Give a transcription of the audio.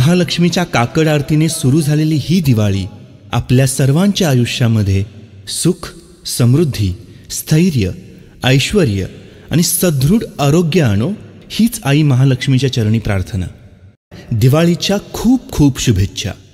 महालक्ष्मीच्या काकड आरतीने सुरू झालेली ही दिवाळी आपल्या सर्वांच्या आयुष्यामध्ये सुख समृद्धी स्थैर्य ऐश्वर आणि सदृढ आरोग्य आणो हीच आई महालक्ष्मीच्या चरणी प्रार्थना दिवाळीच्या खूप खूप शुभेच्छा